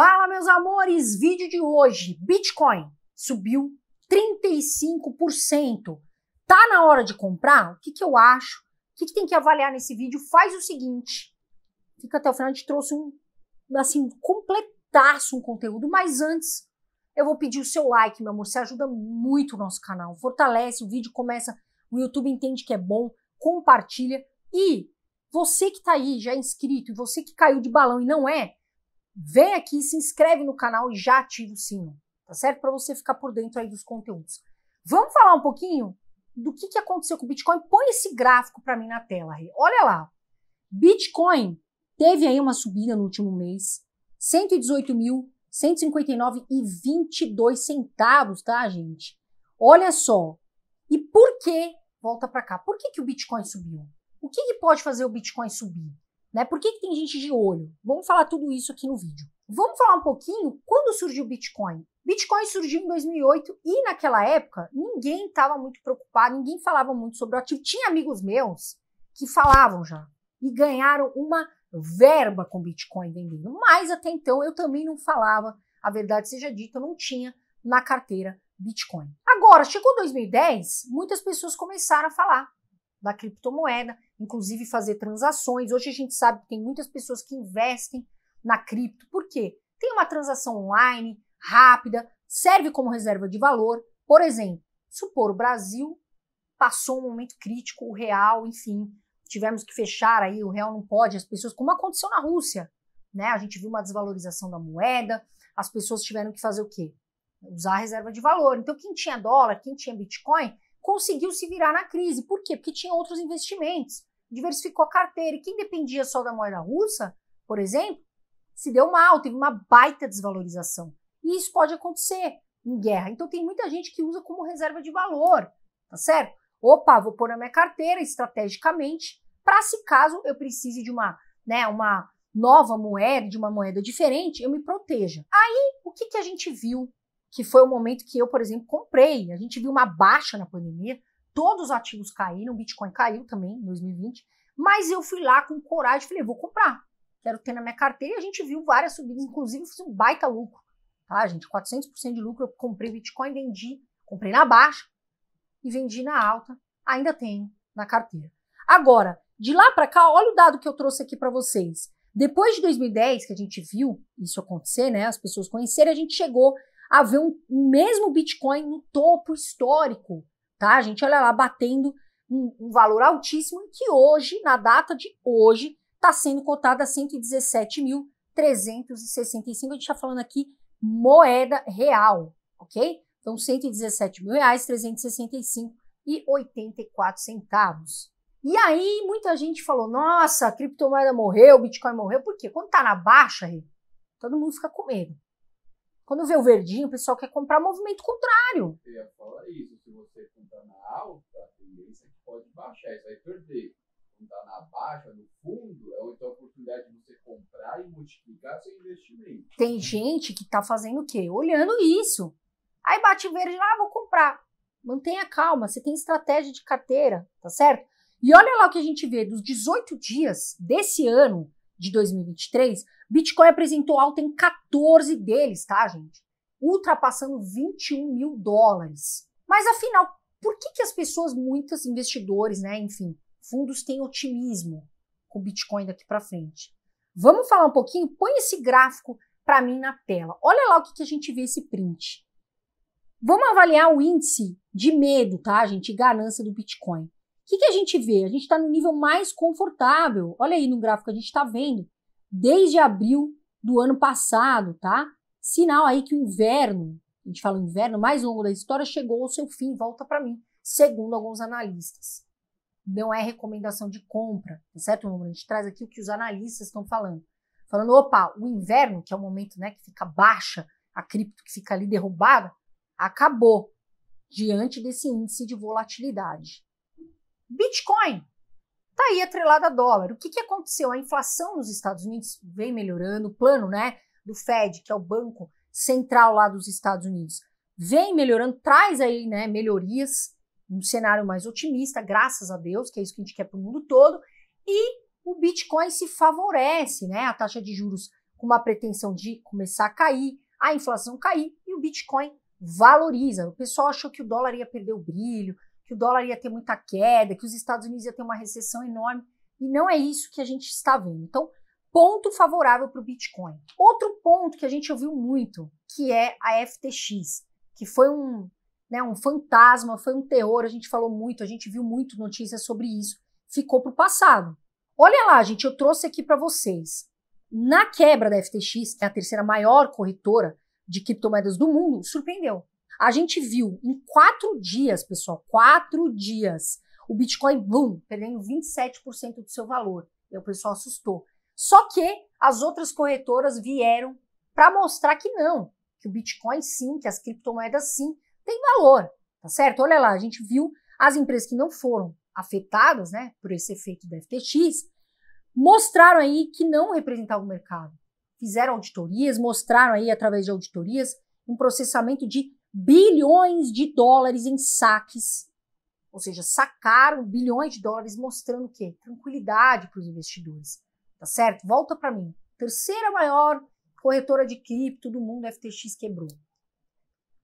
Fala, meus amores! Vídeo de hoje: Bitcoin subiu 35%. Tá na hora de comprar? O que, que eu acho? O que, que tem que avaliar nesse vídeo? Faz o seguinte: fica até o final, a gente trouxe um, assim, completaço um conteúdo, mas antes. Eu vou pedir o seu like, meu amor. Você ajuda muito o nosso canal. Fortalece, o vídeo começa, o YouTube entende que é bom, compartilha. E você que tá aí, já é inscrito, e você que caiu de balão e não é, vem aqui, se inscreve no canal e já ativa o sino, tá certo? Para você ficar por dentro aí dos conteúdos. Vamos falar um pouquinho do que, que aconteceu com o Bitcoin? Põe esse gráfico para mim na tela, aí. olha lá. Bitcoin teve aí uma subida no último mês, 118.159,22 centavos, tá, gente? Olha só. E por que, volta para cá, por que, que o Bitcoin subiu? O que, que pode fazer o Bitcoin subir? Né? Por que, que tem gente de olho? Vamos falar tudo isso aqui no vídeo. Vamos falar um pouquinho quando surgiu o Bitcoin. Bitcoin surgiu em 2008 e naquela época ninguém estava muito preocupado, ninguém falava muito sobre o ativo. Tinha amigos meus que falavam já e ganharam uma verba com Bitcoin vendendo. Mas até então eu também não falava, a verdade seja dita, eu não tinha na carteira Bitcoin. Agora, chegou 2010, muitas pessoas começaram a falar da criptomoeda, inclusive fazer transações. Hoje a gente sabe que tem muitas pessoas que investem na cripto. Por quê? Tem uma transação online, rápida, serve como reserva de valor. Por exemplo, supor o Brasil passou um momento crítico, o real, enfim, tivemos que fechar aí, o real não pode, as pessoas, como aconteceu na Rússia, né? A gente viu uma desvalorização da moeda, as pessoas tiveram que fazer o quê? Usar a reserva de valor. Então, quem tinha dólar, quem tinha Bitcoin, conseguiu se virar na crise. Por quê? Porque tinha outros investimentos, diversificou a carteira. E quem dependia só da moeda russa, por exemplo, se deu mal, teve uma baita desvalorização. E isso pode acontecer em guerra. Então tem muita gente que usa como reserva de valor, tá certo? Opa, vou pôr na minha carteira estrategicamente para se caso eu precise de uma, né, uma nova moeda, de uma moeda diferente, eu me proteja. Aí, o que, que a gente viu que foi o momento que eu, por exemplo, comprei. A gente viu uma baixa na pandemia, todos os ativos caíram, o Bitcoin caiu também em 2020, mas eu fui lá com coragem e falei, vou comprar, quero ter na minha carteira, e a gente viu várias subidas, inclusive fiz um baita lucro, tá gente, 400% de lucro, eu comprei Bitcoin, vendi, comprei na baixa e vendi na alta, ainda tenho na carteira. Agora, de lá para cá, olha o dado que eu trouxe aqui para vocês. Depois de 2010, que a gente viu isso acontecer, né, as pessoas conhecerem, a gente chegou a ver um, um mesmo Bitcoin no topo histórico, tá? A gente olha lá batendo um, um valor altíssimo que hoje, na data de hoje, está sendo cotada a 117.365. A gente está falando aqui moeda real, ok? Então, 117 mil reais, 365 e 84 centavos. E aí, muita gente falou, nossa, a criptomoeda morreu, o Bitcoin morreu. Por quê? Quando tá na baixa, todo mundo fica com medo. Quando vê o verdinho, o pessoal quer comprar movimento contrário. Eu ia falar isso, se você comprar na alta, a tendência é que pode baixar, isso vai é perder. Quando na baixa, no fundo, é outra oportunidade de você comprar e multiplicar seu investimento. Tem gente que está fazendo o quê? Olhando isso. Aí bate verde lá, ah, vou comprar. Mantenha calma, você tem estratégia de carteira, tá certo? E olha lá o que a gente vê dos 18 dias desse ano de 2023, Bitcoin apresentou alta em 14 deles, tá, gente? Ultrapassando 21 mil dólares. Mas afinal, por que, que as pessoas, muitos investidores, né, enfim, fundos têm otimismo com o Bitcoin daqui para frente? Vamos falar um pouquinho? Põe esse gráfico para mim na tela. Olha lá o que, que a gente vê esse print. Vamos avaliar o índice de medo, tá, gente? Ganância do Bitcoin. O que, que a gente vê? A gente está no nível mais confortável. Olha aí no gráfico que a gente está vendo desde abril do ano passado, tá? Sinal aí que o inverno, a gente fala o inverno mais longo da história, chegou ao seu fim, volta para mim, segundo alguns analistas. Não é recomendação de compra, tá certo? A gente traz aqui o que os analistas estão falando. Falando, opa, o inverno, que é o momento né, que fica baixa, a cripto que fica ali derrubada, acabou diante desse índice de volatilidade. Bitcoin, está aí atrelada a dólar. O que, que aconteceu? A inflação nos Estados Unidos vem melhorando, o plano né, do Fed, que é o banco central lá dos Estados Unidos, vem melhorando, traz aí né, melhorias, um cenário mais otimista, graças a Deus, que é isso que a gente quer para o mundo todo, e o Bitcoin se favorece, né? A taxa de juros com uma pretensão de começar a cair, a inflação cair e o Bitcoin valoriza. O pessoal achou que o dólar ia perder o brilho, que o dólar ia ter muita queda, que os Estados Unidos ia ter uma recessão enorme. E não é isso que a gente está vendo. Então, ponto favorável para o Bitcoin. Outro ponto que a gente ouviu muito, que é a FTX, que foi um, né, um fantasma, foi um terror, a gente falou muito, a gente viu muito notícias sobre isso, ficou para o passado. Olha lá, gente, eu trouxe aqui para vocês. Na quebra da FTX, que é a terceira maior corretora de criptomoedas do mundo, surpreendeu. A gente viu em quatro dias, pessoal, quatro dias, o Bitcoin, boom, perdendo 27% do seu valor. E o pessoal assustou. Só que as outras corretoras vieram para mostrar que não, que o Bitcoin sim, que as criptomoedas sim, tem valor, tá certo? Olha lá, a gente viu as empresas que não foram afetadas, né, por esse efeito do FTX, mostraram aí que não representavam o mercado. Fizeram auditorias, mostraram aí através de auditorias um processamento de bilhões de dólares em saques, ou seja, sacaram bilhões de dólares mostrando o quê? Tranquilidade para os investidores, tá certo? Volta para mim. Terceira maior corretora de cripto do mundo, FTX quebrou.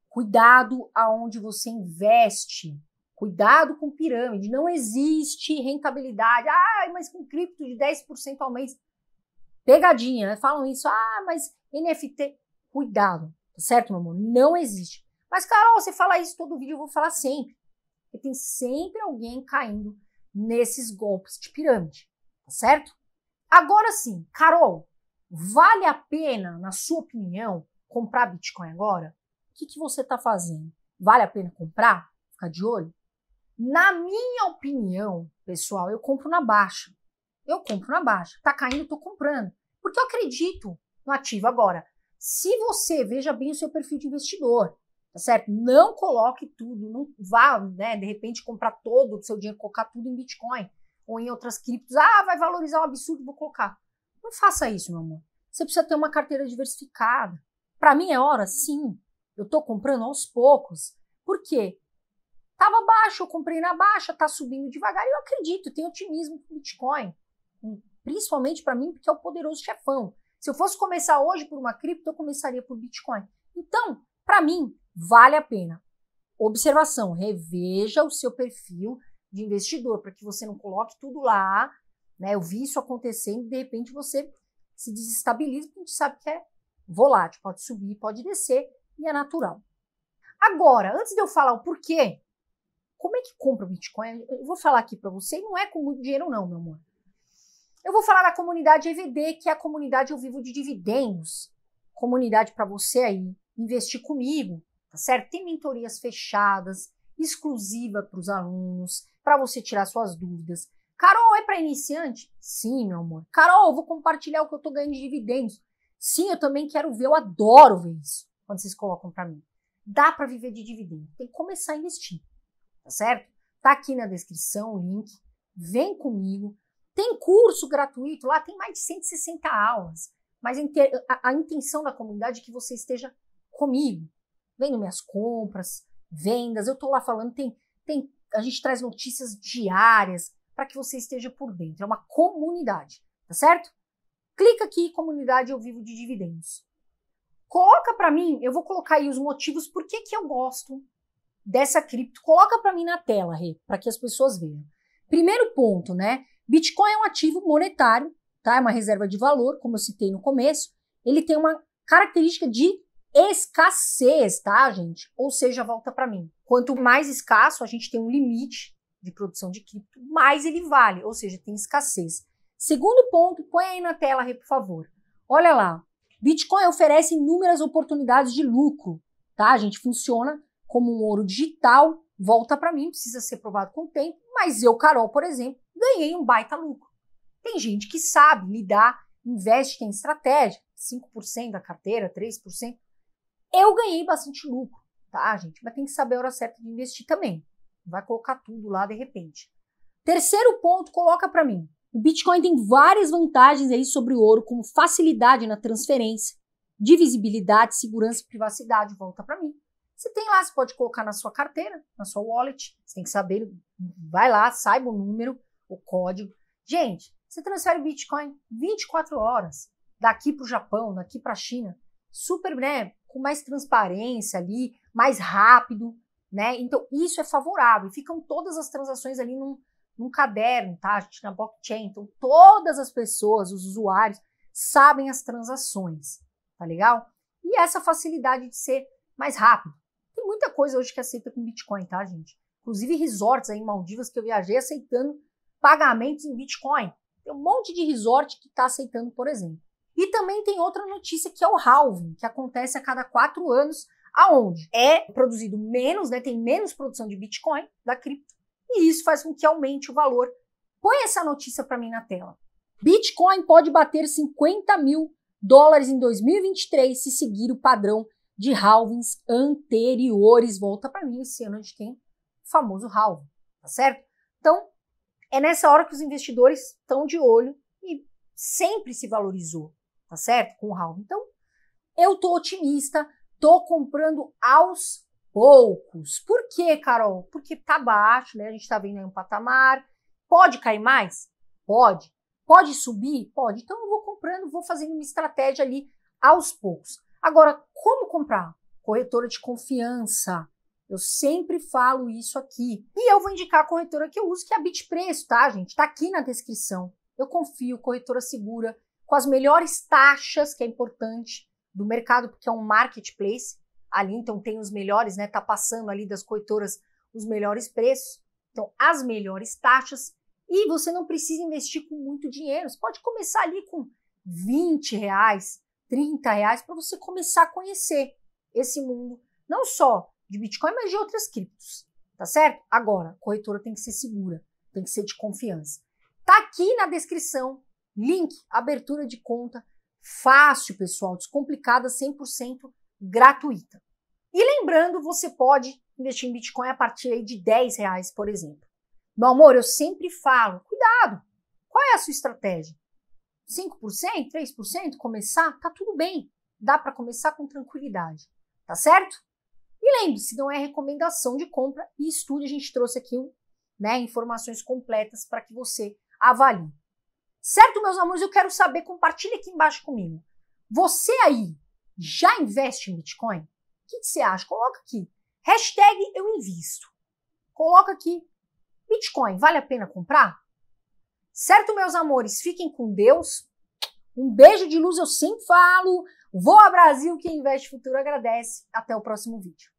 Cuidado aonde você investe. Cuidado com pirâmide. Não existe rentabilidade. Ah, mas com cripto de 10% ao mês. Pegadinha, né? Falam isso. Ah, mas NFT. Cuidado, tá certo, meu amor? Não existe. Mas, Carol, você fala isso todo vídeo, eu vou falar sempre. Porque tem sempre alguém caindo nesses golpes de pirâmide, tá certo? Agora sim, Carol, vale a pena, na sua opinião, comprar Bitcoin agora? O que, que você está fazendo? Vale a pena comprar? Ficar de olho? Na minha opinião, pessoal, eu compro na baixa. Eu compro na baixa. Tá caindo, estou tô comprando. Porque eu acredito no ativo. Agora, se você veja bem o seu perfil de investidor, tá certo? Não coloque tudo, não vá, né, de repente comprar todo o seu dinheiro, colocar tudo em Bitcoin ou em outras criptos. Ah, vai valorizar um absurdo, vou colocar. Não faça isso, meu amor. Você precisa ter uma carteira diversificada. Para mim é hora, sim. Eu tô comprando aos poucos. Por quê? Tava baixo, eu comprei na baixa, tá subindo devagar e eu acredito, tenho otimismo com Bitcoin. Principalmente para mim, porque é o poderoso chefão. Se eu fosse começar hoje por uma cripto, eu começaria por Bitcoin. Então, para mim, Vale a pena. Observação: reveja o seu perfil de investidor para que você não coloque tudo lá. Né? Eu vi isso acontecendo, de repente você se desestabiliza, porque a gente sabe que é volátil, pode subir, pode descer e é natural. Agora, antes de eu falar o porquê, como é que compra o Bitcoin? Eu vou falar aqui para você, não é com muito dinheiro não, meu amor. Eu vou falar da comunidade EVD, que é a comunidade Eu Vivo de Dividendos. Comunidade para você aí investir comigo, tá certo? Tem mentorias fechadas, exclusiva para os alunos, para você tirar suas dúvidas. Carol, é para iniciante? Sim, meu amor. Carol, eu vou compartilhar o que eu estou ganhando de dividendos. Sim, eu também quero ver, eu adoro ver isso quando vocês colocam para mim. Dá para viver de dividendo, tem que começar a investir, tá certo? Tá aqui na descrição o link, vem comigo. Tem curso gratuito lá, tem mais de 160 aulas, mas a intenção da comunidade é que você esteja comigo, vendo minhas compras, vendas. Eu estou lá falando, tem, tem, a gente traz notícias diárias para que você esteja por dentro. É uma comunidade, tá certo? Clica aqui, comunidade eu vivo de dividendos. Coloca para mim, eu vou colocar aí os motivos por que, que eu gosto dessa cripto. Coloca para mim na tela, Rê, para que as pessoas vejam. Primeiro ponto, né? Bitcoin é um ativo monetário, tá? É uma reserva de valor, como eu citei no começo. Ele tem uma característica de escassez, tá, gente? Ou seja, volta para mim. Quanto mais escasso, a gente tem um limite de produção de cripto, mais ele vale, ou seja, tem escassez. Segundo ponto, põe aí na tela, por favor. Olha lá. Bitcoin oferece inúmeras oportunidades de lucro, tá? A gente funciona como um ouro digital, volta para mim, precisa ser provado com o tempo, mas eu, Carol, por exemplo, ganhei um baita lucro. Tem gente que sabe lidar, investe tem estratégia, 5% da carteira, 3%, eu ganhei bastante lucro, tá, gente? Mas tem que saber a hora certa de investir também. Vai colocar tudo lá de repente. Terceiro ponto, coloca para mim. O Bitcoin tem várias vantagens aí sobre o ouro, como facilidade na transferência, divisibilidade, segurança e privacidade. Volta para mim. Você tem lá, você pode colocar na sua carteira, na sua wallet. Você tem que saber, vai lá, saiba o número, o código. Gente, você transfere Bitcoin 24 horas daqui para o Japão, daqui para a China. Super, né? com mais transparência ali, mais rápido, né? Então, isso é favorável. Ficam todas as transações ali num, num caderno, tá? A gente na blockchain. Então, todas as pessoas, os usuários, sabem as transações, tá legal? E essa facilidade de ser mais rápido. Tem muita coisa hoje que é aceita com Bitcoin, tá, gente? Inclusive resorts aí em Maldivas que eu viajei aceitando pagamentos em Bitcoin. Tem um monte de resort que está aceitando, por exemplo. E também tem outra notícia que é o halving, que acontece a cada quatro anos, aonde é produzido menos, né, tem menos produção de Bitcoin da cripto, e isso faz com que aumente o valor. Põe essa notícia para mim na tela. Bitcoin pode bater 50 mil dólares em 2023 se seguir o padrão de halvings anteriores. Volta para mim esse ano de quem? O famoso halving, tá certo? Então, é nessa hora que os investidores estão de olho e sempre se valorizou tá certo? Com o halving. Então, eu tô otimista, tô comprando aos poucos. Por quê, Carol? Porque tá baixo, né? A gente tá vendo aí um patamar. Pode cair mais? Pode. Pode subir? Pode. Então eu vou comprando, vou fazendo uma estratégia ali aos poucos. Agora, como comprar? Corretora de confiança. Eu sempre falo isso aqui. E eu vou indicar a corretora que eu uso, que é a Bitpreço, tá, gente? Tá aqui na descrição. Eu confio, corretora segura, com as melhores taxas, que é importante, do mercado, porque é um marketplace. Ali, então, tem os melhores, né? Tá passando ali das coitoras os melhores preços. Então, as melhores taxas. E você não precisa investir com muito dinheiro. Você pode começar ali com 20 reais, 30 reais, para você começar a conhecer esse mundo, não só de Bitcoin, mas de outras criptos. Tá certo? Agora, a corretora tem que ser segura, tem que ser de confiança. Tá aqui na descrição Link, abertura de conta fácil, pessoal, descomplicada, 100% gratuita. E lembrando, você pode investir em Bitcoin a partir de 10 reais, por exemplo. Meu amor, eu sempre falo, cuidado, qual é a sua estratégia? 5%, 3%, começar? Tá tudo bem, dá para começar com tranquilidade, tá certo? E lembre-se, não é recomendação de compra e estude, a gente trouxe aqui né, informações completas para que você avalie. Certo, meus amores? Eu quero saber, compartilha aqui embaixo comigo. Você aí já investe em Bitcoin? O que, você acha? Coloca aqui. Hashtag eu invisto. Coloca aqui. Bitcoin, vale a pena comprar? Certo, meus amores? Fiquem com Deus. Um beijo de luz, eu sempre falo. Voa Brasil, quem investe futuro agradece. Até o próximo vídeo.